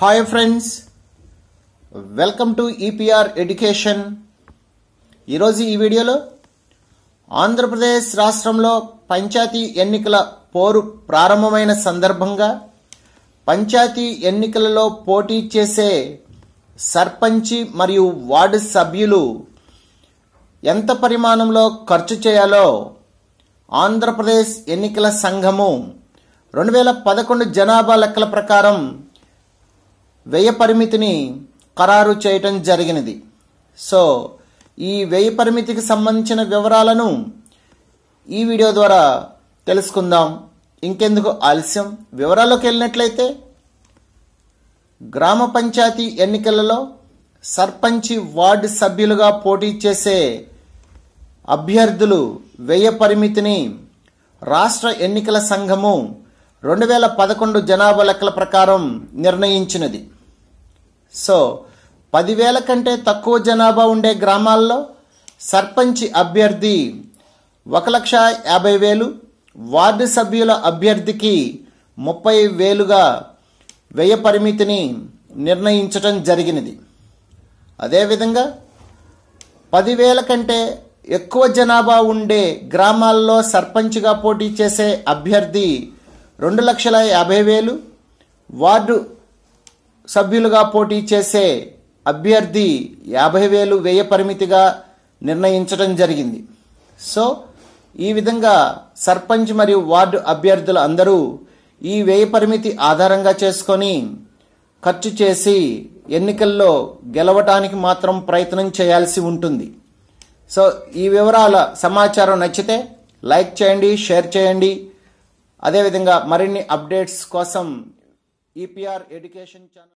hi friends welcome to EPR education ఈరోజు ఈ వీడియోలో ఆంధ్రప్రదేశ్ రాష్ట్రంలో పంచాయతీ ఎన్నికల పోరు ప్రారంభమైన సందర్భంగా పంచాయతీ ఎన్నికలలో పోటీ చేసే సర్పంచి మరియు వార్డు సభ్యులు ఎంత పరిమాణంలో ఖర్చు చేయాలో ఆంధ్రప్రదేశ్ ఎన్నికల సంఘము రెండు వేల పదకొండు జనాభా లెక్కల ప్రకారం వ్యయ పరిమితిని ఖరారు చేయటం జరిగినది సో ఈ వ్యయ పరిమితికి సంబంధించిన వివరాలను ఈ వీడియో ద్వారా తెలుసుకుందాం ఇంకెందుకు ఆలస్యం వివరాల్లోకి వెళ్ళినట్లయితే గ్రామ పంచాయతీ ఎన్నికలలో సర్పంచి వార్డు సభ్యులుగా పోటీ చేసే అభ్యర్థులు వ్యయ పరిమితిని రాష్ట్ర ఎన్నికల సంఘము రెండు వేల పదకొండు జనాభా లెక్కల ప్రకారం నిర్ణయించినది సో పదివేల కంటే తక్కువ జనాభా ఉండే గ్రామాల్లో సర్పంచ్ అభ్యర్థి ఒక లక్ష యాభై వేలు వార్డు సభ్యుల అభ్యర్థికి ముప్పై వేలుగా వ్యయ పరిమితిని నిర్ణయించటం జరిగినది అదేవిధంగా పదివేల కంటే ఎక్కువ జనాభా ఉండే గ్రామాల్లో సర్పంచ్గా పోటీ చేసే అభ్యర్థి రెండు లక్షల యాభై వేలు వార్డు సభ్యులుగా పోటీ చేసే అభ్యర్థి యాభై వేలు వ్యయ పరిమితిగా నిర్ణయించడం జరిగింది సో ఈ విధంగా సర్పంచ్ మరియు వార్డు అభ్యర్థులు అందరూ ఈ వ్యయ పరిమితి ఆధారంగా చేసుకొని ఖర్చు చేసి ఎన్నికల్లో గెలవటానికి మాత్రం ప్రయత్నం చేయాల్సి ఉంటుంది సో ఈ వివరాల సమాచారం నచ్చితే లైక్ చేయండి షేర్ చేయండి అదేవిధంగా మరిన్ని అప్డేట్స్ కోసం ఈపీఆర్ ఎడ్యుకేషన్ ఛానల్